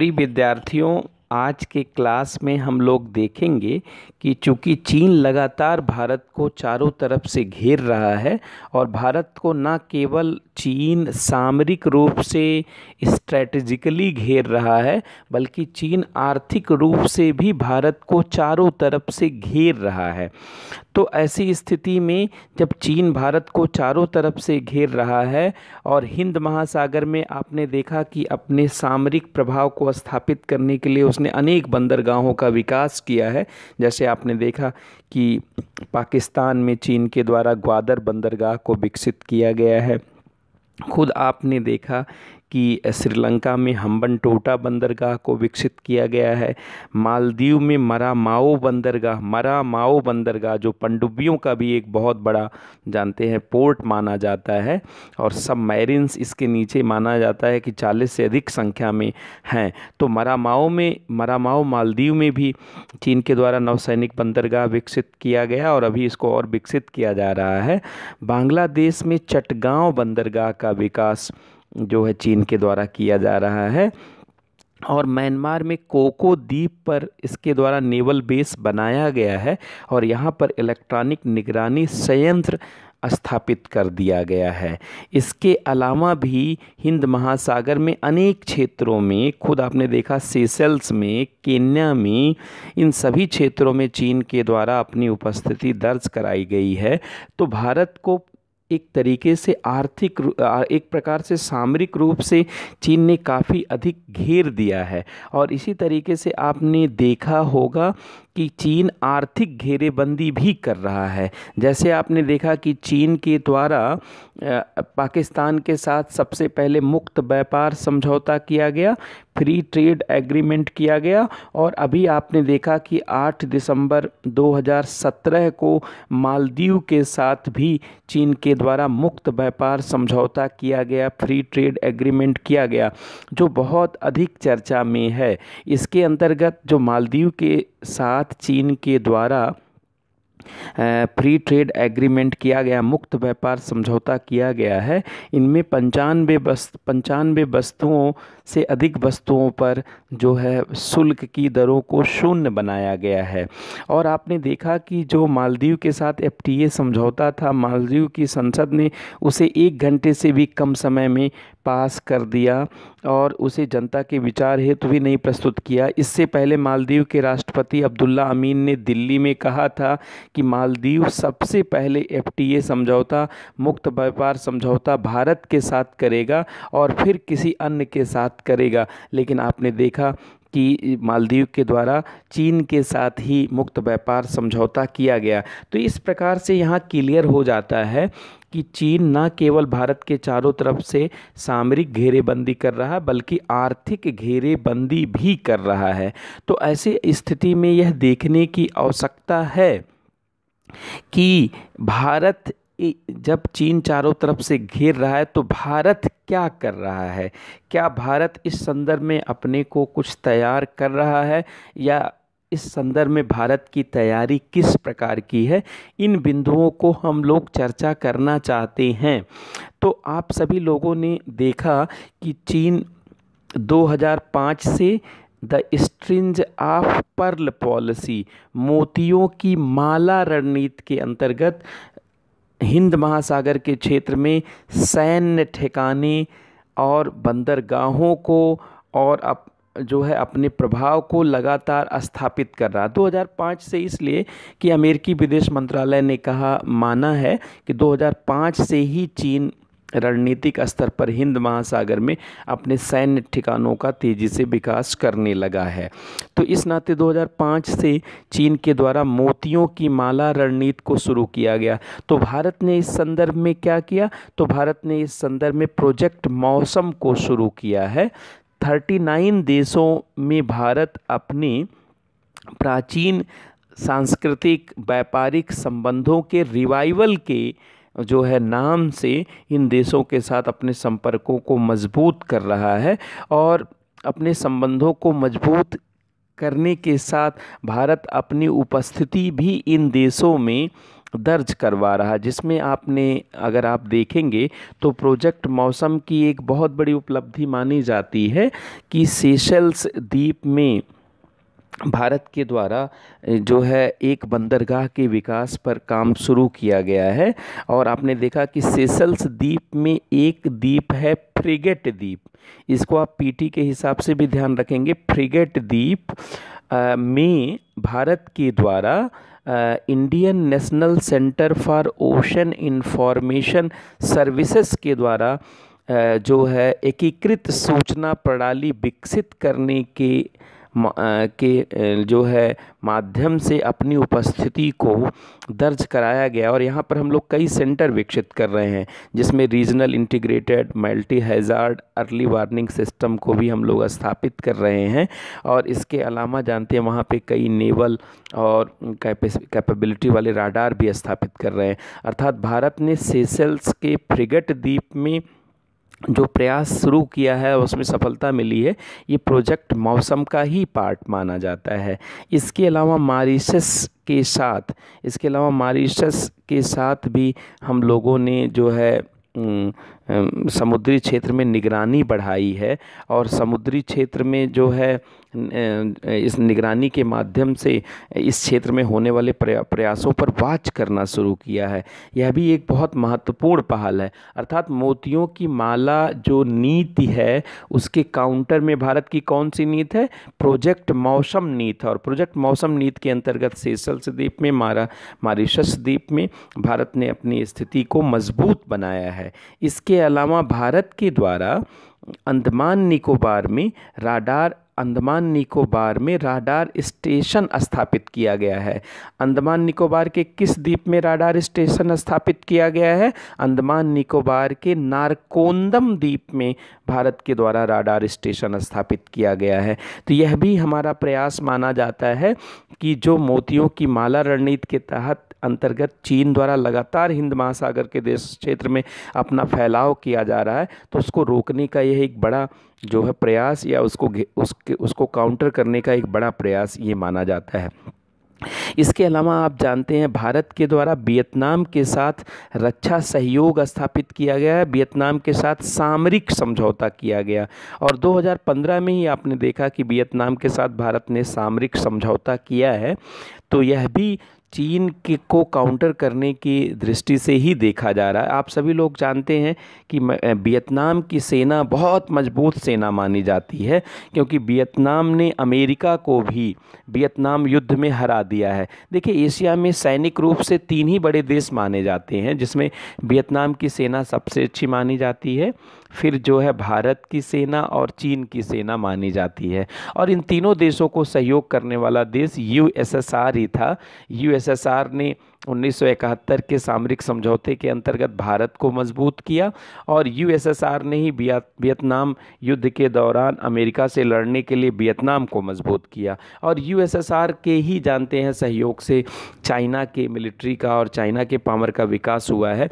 ऊपरी विद्यार्थियों आज के क्लास में हम लोग देखेंगे कि चूँकि चीन लगातार भारत को चारों तरफ से घेर रहा है और भारत को न केवल चीन सामरिक रूप से स्ट्रेटजिकली घेर रहा है बल्कि चीन आर्थिक रूप से भी भारत को चारों तरफ से घेर रहा है तो ऐसी स्थिति में जब चीन भारत को चारों तरफ से घेर रहा है और हिंद महासागर में आपने देखा कि अपने सामरिक प्रभाव को स्थापित करने के लिए उस उसने अनेक बंदरगाहों का विकास किया है जैसे आपने देखा कि पाकिस्तान में चीन के द्वारा ग्वादर बंदरगाह को विकसित किया गया है खुद आपने देखा कि श्रीलंका में हम्बन टोटा बंदरगाह को विकसित किया गया है मालदीव में मरामाओ बंदरगाह मरामाओ बंदरगाह जो पनडुब्बियों का भी एक बहुत बड़ा जानते हैं पोर्ट माना जाता है और सब मैरिन्स इसके नीचे माना जाता है कि 40 से अधिक संख्या में हैं तो मरामाओ में मरामाओ मालदीव में भी चीन के द्वारा नौसैनिक बंदरगाह विकसित किया गया और अभी इसको और विकसित किया जा रहा है बांग्लादेश में चटगांव बंदरगाह का विकास जो है चीन के द्वारा किया जा रहा है और म्यांमार में कोको द्वीप पर इसके द्वारा नेवल बेस बनाया गया है और यहाँ पर इलेक्ट्रॉनिक निगरानी संयंत्र स्थापित कर दिया गया है इसके अलावा भी हिंद महासागर में अनेक क्षेत्रों में खुद आपने देखा सेसेल्स में केन्या में इन सभी क्षेत्रों में चीन के द्वारा अपनी उपस्थिति दर्ज कराई गई है तो भारत को एक तरीके से आर्थिक एक प्रकार से सामरिक रूप से चीन ने काफ़ी अधिक घेर दिया है और इसी तरीके से आपने देखा होगा कि चीन आर्थिक घेरेबंदी भी कर रहा है जैसे आपने देखा कि चीन के द्वारा पाकिस्तान के साथ सबसे पहले मुक्त व्यापार समझौता किया गया फ्री ट्रेड एग्रीमेंट किया गया और अभी आपने देखा कि 8 दिसंबर 2017 को मालदीव के साथ भी चीन के द्वारा मुक्त व्यापार समझौता किया गया फ्री ट्रेड एग्रीमेंट किया गया जो बहुत अधिक चर्चा में है इसके अंतर्गत जो मालदीव के साथ चीन के द्वारा फ्री ट्रेड एग्रीमेंट किया गया मुक्त व्यापार समझौता किया गया है इनमें पंचानवे वस्त पंचानवे वस्तुओं से अधिक वस्तुओं पर जो है शुल्क की दरों को शून्य बनाया गया है और आपने देखा कि जो मालदीव के साथ एफटीए समझौता था मालदीव की संसद ने उसे एक घंटे से भी कम समय में पास कर दिया और उसे जनता के विचार हेतु भी नहीं प्रस्तुत किया इससे पहले मालदीव के राष्ट्रपति अब्दुल्ला अमीन ने दिल्ली में कहा था कि मालदीव सबसे पहले एफटीए समझौता मुक्त व्यापार समझौता भारत के साथ करेगा और फिर किसी अन्य के साथ करेगा लेकिन आपने देखा कि मालदीव के द्वारा चीन के साथ ही मुक्त व्यापार समझौता किया गया तो इस प्रकार से यहाँ क्लियर हो जाता है कि चीन न केवल भारत के चारों तरफ से सामरिक घेरेबंदी कर रहा है बल्कि आर्थिक घेरेबंदी भी कर रहा है तो ऐसी स्थिति में यह देखने की आवश्यकता है कि भारत जब चीन चारों तरफ से घेर रहा है तो भारत क्या कर रहा है क्या भारत इस संदर्भ में अपने को कुछ तैयार कर रहा है या इस संदर्भ में भारत की तैयारी किस प्रकार की है इन बिंदुओं को हम लोग चर्चा करना चाहते हैं तो आप सभी लोगों ने देखा कि चीन 2005 से the string of pearl policy मोतियों की माला रणनीति के अंतर्गत हिंद महासागर के क्षेत्र में सैन्य ठिकाने और बंदरगाहों को और अप जो है अपने प्रभाव को लगातार स्थापित कर रहा 2005 से इसलिए कि अमेरिकी विदेश मंत्रालय ने कहा माना है कि 2005 से ही चीन रणनीतिक स्तर पर हिंद महासागर में अपने सैन्य ठिकानों का तेज़ी से विकास करने लगा है तो इस नाते 2005 से चीन के द्वारा मोतियों की माला रणनीति को शुरू किया गया तो भारत ने इस संदर्भ में क्या किया तो भारत ने इस संदर्भ में प्रोजेक्ट मौसम को शुरू किया है 39 देशों में भारत अपनी प्राचीन सांस्कृतिक व्यापारिक संबंधों के रिवाइवल के जो है नाम से इन देशों के साथ अपने संपर्कों को मजबूत कर रहा है और अपने संबंधों को मजबूत करने के साथ भारत अपनी उपस्थिति भी इन देशों में दर्ज करवा रहा जिसमें आपने अगर आप देखेंगे तो प्रोजेक्ट मौसम की एक बहुत बड़ी उपलब्धि मानी जाती है कि सेशल्स द्वीप में भारत के द्वारा जो है एक बंदरगाह के विकास पर काम शुरू किया गया है और आपने देखा कि सेसल्स द्वीप में एक द्वीप है फ्रिगेट द्वीप इसको आप पीटी के हिसाब से भी ध्यान रखेंगे फ्रिगेट द्वीप में भारत के द्वारा Indian National Centre for Ocean Information Services के द्वारा जो है एकीकृत सूचना प्रणाली विकसित करने के के जो है माध्यम से अपनी उपस्थिति को दर्ज कराया गया और यहाँ पर हम लोग कई सेंटर विकसित कर रहे हैं जिसमें regional integrated multi hazard early warning system को भी हम लोग स्थापित कर रहे हैं और इसके अलावा जानते हैं वहाँ पे कई नेवल और कैपेबिलिटी वाले राडार भी स्थापित कर रहे हैं अर्थात भारत ने सेसेल्स के फ्रिगट द्वीप में जो प्रयास शुरू किया है उसमें सफलता मिली है ये प्रोजेक्ट मौसम का ही पार्ट माना जाता है इसके अलावा मारिशस के साथ इसके अलावा मारिशस के साथ भी हम लोगों ने जो है समुद्री क्षेत्र में निगरानी बढ़ाई है और समुद्री क्षेत्र में जो है इस निगरानी के माध्यम से इस क्षेत्र में होने वाले प्रयासों पर वाच करना शुरू किया है यह भी एक बहुत महत्वपूर्ण पहल है अर्थात मोतियों की माला जो नीति है उसके काउंटर में भारत की कौन सी नीति है प्रोजेक्ट मौसम नीति और प्रोजेक्ट मौसम नीति के अंतर्गत सेसल्स द्वीप में मारा मारिशस द्वीप में भारत ने अपनी स्थिति को मजबूत बनाया है इसके अलावा भारत के द्वारा अंडमान निकोबार में राडार अंडमान निकोबार में राडार स्टेशन स्थापित किया गया है अंडमान निकोबार के किस द्वीप में राडार स्टेशन स्थापित किया गया है अंडमान निकोबार के नारकोंदम द्वीप में भारत के द्वारा राडार स्टेशन स्थापित किया गया है तो यह भी हमारा प्रयास माना जाता है कि जो मोतियों की माला रणनीति के तहत अंतर्गत चीन द्वारा लगातार हिंद महासागर के देश क्षेत्र में अपना फैलाव किया जा रहा है तो उसको रोकने का यह एक बड़ा जो है प्रयास या उसको उसके उसको काउंटर करने का एक बड़ा प्रयास ये माना जाता है इसके अलावा आप जानते हैं भारत के द्वारा वियतनाम के साथ रक्षा सहयोग स्थापित किया गया है वियतनाम के साथ सामरिक समझौता किया गया और 2015 में ही आपने देखा कि वियतनाम के साथ भारत ने सामरिक समझौता किया है तो यह भी चीन के को काउंटर करने की दृष्टि से ही देखा जा रहा है आप सभी लोग जानते हैं कि वियतनाम की सेना बहुत मजबूत सेना मानी जाती है क्योंकि वियतनाम ने अमेरिका को भी वियतनाम युद्ध में हरा दिया है देखिए एशिया में सैनिक रूप से तीन ही बड़े देश माने जाते हैं जिसमें वियतनाम की सेना सबसे अच्छी मानी जाती है फिर जो है भारत की सेना और चीन की सेना मानी जाती है और इन तीनों देशों को सहयोग करने वाला देश यूएसएसआर ही था यूएसएसआर ने 1971 के सामरिक समझौते के अंतर्गत भारत को मजबूत किया और यूएसएसआर ने ही वियतनाम युद्ध के दौरान अमेरिका से लड़ने के लिए वियतनाम को मजबूत किया और यूएसएसआर के ही जानते हैं सहयोग से चाइना के मिलिट्री का और चाइना के पावर का विकास हुआ है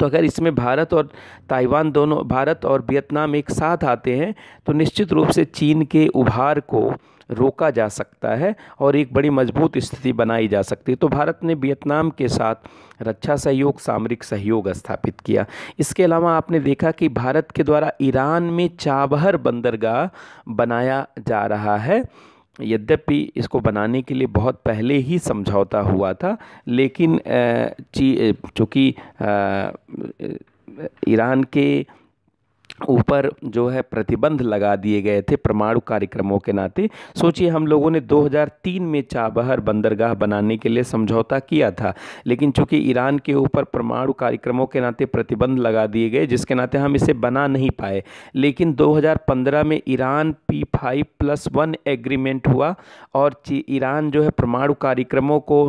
तो अगर इसमें भारत और ताइवान दोनों भारत और वियतनाम एक साथ आते हैं तो निश्चित रूप से चीन के उभार को रोका जा सकता है और एक बड़ी मजबूत स्थिति बनाई जा सकती है तो भारत ने वियतनाम के साथ रक्षा सहयोग सामरिक सहयोग स्थापित किया इसके अलावा आपने देखा कि भारत के द्वारा ईरान में चाबहर बंदरगाह बनाया जा रहा है यद्यपि इसको बनाने के लिए बहुत पहले ही समझौता हुआ था लेकिन चूँकि ईरान के ऊपर जो है प्रतिबंध लगा दिए गए थे परमाणु कार्यक्रमों के नाते सोचिए हम लोगों ने 2003 में चाबहर बंदरगाह बनाने के लिए समझौता किया था लेकिन चूंकि ईरान के ऊपर परमाणु कार्यक्रमों के नाते प्रतिबंध लगा दिए गए जिसके नाते हम इसे बना नहीं पाए लेकिन 2015 में Iran P five plus one agreement हुआ और ईरान जो है परमाणु कार्यक्रमों को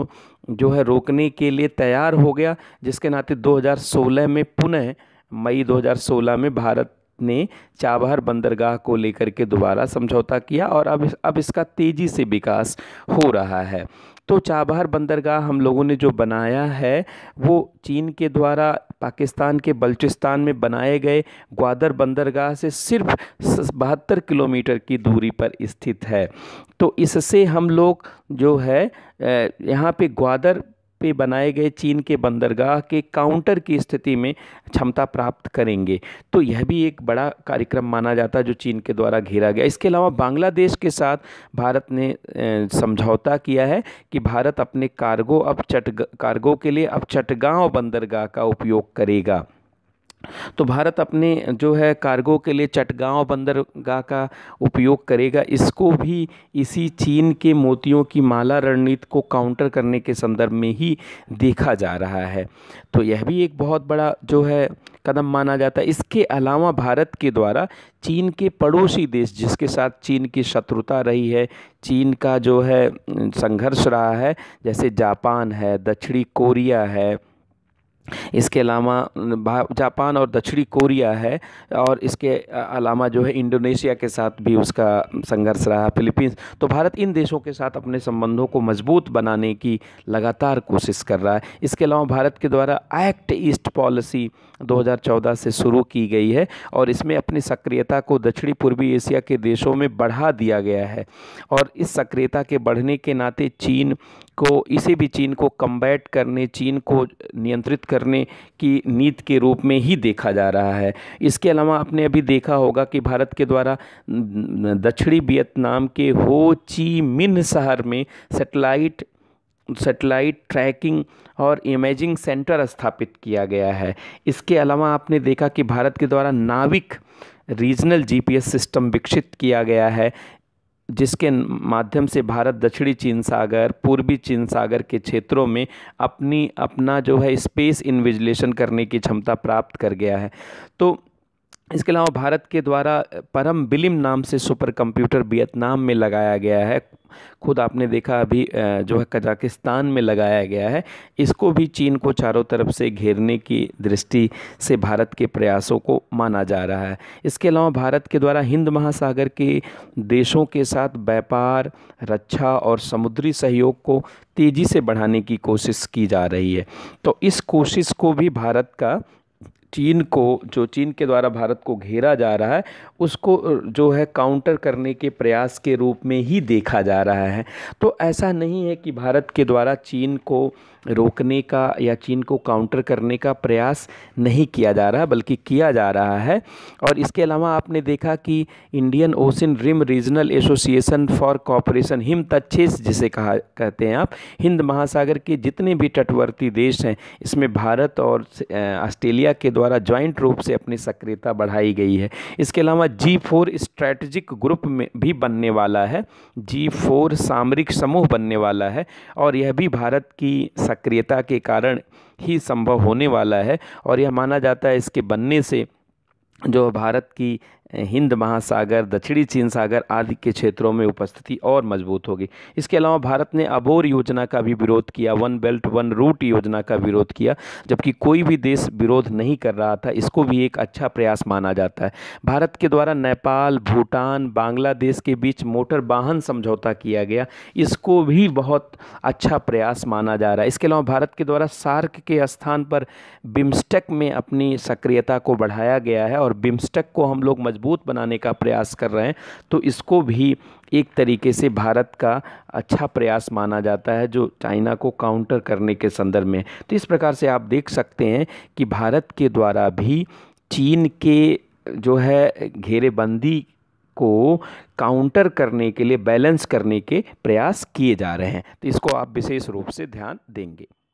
जो है रोकने के लिए तैयार हो गया जिसके नाते दो में पुनः मई 2016 में भारत ने चाबहार बंदरगाह को लेकर के दोबारा समझौता किया और अब अब इसका तेज़ी से विकास हो रहा है तो चाबहार बंदरगाह हम लोगों ने जो बनाया है वो चीन के द्वारा पाकिस्तान के बलूचिस्तान में बनाए गए ग्वादर बंदरगाह से सिर्फ बहत्तर किलोमीटर की दूरी पर स्थित है तो इससे हम लोग जो है यहाँ पे ग्वादर पे बनाए गए चीन के बंदरगाह के काउंटर की स्थिति में क्षमता प्राप्त करेंगे तो यह भी एक बड़ा कार्यक्रम माना जाता है जो चीन के द्वारा घेरा गया इसके अलावा बांग्लादेश के साथ भारत ने समझौता किया है कि भारत अपने कार्गो अब चट कार्गो के लिए अब चटगांव बंदरगाह का उपयोग करेगा तो भारत अपने जो है कार्गो के लिए चटगांव बंदरगाह का उपयोग करेगा इसको भी इसी चीन के मोतियों की माला रणनीति को काउंटर करने के संदर्भ में ही देखा जा रहा है तो यह भी एक बहुत बड़ा जो है कदम माना जाता है इसके अलावा भारत के द्वारा चीन के पड़ोसी देश जिसके साथ चीन की शत्रुता रही है चीन का जो है संघर्ष रहा है जैसे जापान है दक्षिणी कोरिया है इसके अलावा जापान और दक्षिणी कोरिया है और इसके अलावा जो है इंडोनेशिया के साथ भी उसका संघर्ष रहा फिलीपींस तो भारत इन देशों के साथ अपने संबंधों को मजबूत बनाने की लगातार कोशिश कर रहा है इसके अलावा भारत के द्वारा एक्ट ईस्ट पॉलिसी 2014 से शुरू की गई है और इसमें अपनी सक्रियता को दक्षिणी पूर्वी एशिया के देशों में बढ़ा दिया गया है और इस सक्रियता के बढ़ने के नाते चीन को इसे भी चीन को कम्बैट करने चीन को नियंत्रित करने की नीति के रूप में ही देखा जा रहा है इसके अलावा आपने अभी देखा होगा कि भारत के द्वारा दक्षिणी वियतनाम के हो ची मिन शहर में सेटेलाइट सेटेलाइट ट्रैकिंग और इमेजिंग सेंटर स्थापित किया गया है इसके अलावा आपने देखा कि भारत के द्वारा नाविक रीजनल जीपीएस सिस्टम विकसित किया गया है जिसके माध्यम से भारत दक्षिणी चीन सागर पूर्वी चीन सागर के क्षेत्रों में अपनी अपना जो है स्पेस इन्विजिलेशन करने की क्षमता प्राप्त कर गया है तो इसके अलावा भारत के द्वारा परम बिलिम नाम से सुपर कंप्यूटर वियतनाम में लगाया गया है खुद आपने देखा अभी जो है कजाकिस्तान में लगाया गया है इसको भी चीन को चारों तरफ से घेरने की दृष्टि से भारत के प्रयासों को माना जा रहा है इसके अलावा भारत के द्वारा हिंद महासागर के देशों के साथ व्यापार रक्षा और समुद्री सहयोग को तेज़ी से बढ़ाने की कोशिश की जा रही है तो इस कोशिश को भी भारत का चीन को जो चीन के द्वारा भारत को घेरा जा रहा है उसको जो है काउंटर करने के प्रयास के रूप में ही देखा जा रहा है तो ऐसा नहीं है कि भारत के द्वारा चीन को रोकने का या चीन को काउंटर करने का प्रयास नहीं किया जा रहा बल्कि किया जा रहा है और इसके अलावा आपने देखा कि Indian Ocean Rim Regional Association for Cooperation हिम तच्छेस जिसे कहा कहते हैं आप हिंद महासागर के जितने भी तटवर्ती देश हैं इसमें भारत और ऑस्ट्रेलिया के द्वारा ज्वाइंट रूप से अपनी सक्रियता बढ़ाई गई है इसके अलावा जी फोर स्ट्रैटेजिक ग्रुप में भी बनने वाला है जी फोर सामरिक समूह बनने वाला है और यह भी भारत की सक्रियता के कारण ही संभव होने वाला है और यह माना जाता है इसके बनने से जो भारत की हिंद महासागर दक्षिणी चीन सागर आदि के क्षेत्रों में उपस्थिति और मजबूत होगी इसके अलावा भारत ने अबोर योजना का भी विरोध किया वन बेल्ट वन रूट योजना का विरोध किया जबकि कोई भी देश विरोध नहीं कर रहा था इसको भी एक अच्छा प्रयास माना जाता है भारत के द्वारा नेपाल भूटान बांग्लादेश के बीच मोटर वाहन समझौता किया गया इसको भी बहुत अच्छा प्रयास माना जा रहा है इसके अलावा भारत के द्वारा सार्क के स्थान पर बिम्स्टेक में अपनी सक्रियता को बढ़ाया गया है और बिम्स्टेक को हम लोग मजबूत मजबूत बनाने का प्रयास कर रहे हैं तो इसको भी एक तरीके से भारत का अच्छा प्रयास माना जाता है जो चाइना को काउंटर करने के संदर्भ में तो इस प्रकार से आप देख सकते हैं कि भारत के द्वारा भी चीन के जो है घेरेबंदी को काउंटर करने के लिए बैलेंस करने के प्रयास किए जा रहे हैं तो इसको आप विशेष रूप से ध्यान देंगे